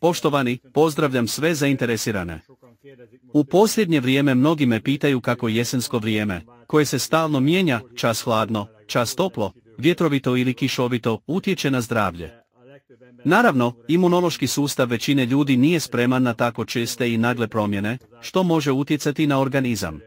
Poštovani, pozdravljam sve zainteresirane. U posljednje vrijeme mnogi me pitaju kako jesensko vrijeme, koje se stalno mijenja, čas hladno, čas toplo, vjetrovito ili kišovito, utječe na zdravlje. Naravno, imunološki sustav većine ljudi nije spreman na tako česte i nagle promjene, što može utjecati na organizam.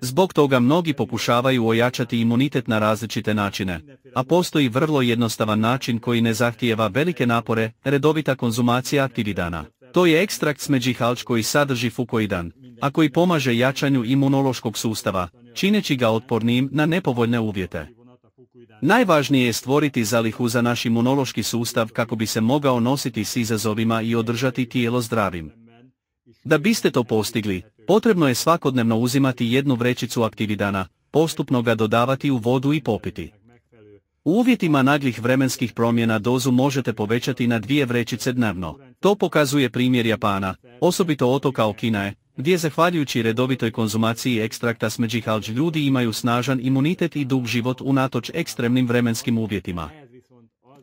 Zbog toga mnogi pokušavaju ojačati imunitet na različite načine, a postoji vrlo jednostavan način koji ne zahtijeva velike napore, redovita konzumacija aktividana. To je ekstrakt smeđihalč koji sadrži fukoidan, a koji pomaže jačanju imunološkog sustava, čineći ga otpornim na nepovoljne uvjete. Najvažnije je stvoriti zalihu za naš imunološki sustav kako bi se mogao nositi s izazovima i održati tijelo zdravim. Da biste to postigli, potrebno je svakodnevno uzimati jednu vrećicu aktividana, postupno ga dodavati u vodu i popiti. U uvjetima naglih vremenskih promjena dozu možete povećati na dvije vrećice dnevno. To pokazuje primjer Japana, osobito otoka Okinae, gdje zahvaljujući redovitoj konzumaciji ekstrakta smeđih ljudi imaju snažan imunitet i dug život unatoč ekstremnim vremenskim uvjetima.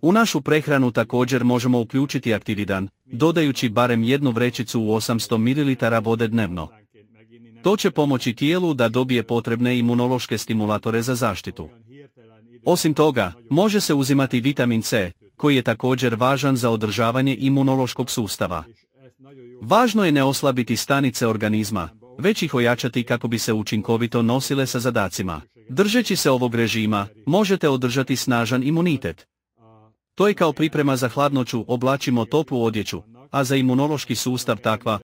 U našu prehranu također možemo uključiti aktividan, dodajući barem jednu vrećicu u 800 ml vode dnevno. To će pomoći tijelu da dobije potrebne imunološke stimulatore za zaštitu. Osim toga, može se uzimati vitamin C, koji je također važan za održavanje imunološkog sustava. Važno je ne oslabiti stanice organizma, već ih ojačati kako bi se učinkovito nosile sa zadacima. Držeći se ovog režima, možete održati snažan imunitet. To je kao priprema za hladnoću, oblačimo toplu odjeću, a za imunološki sustav takva,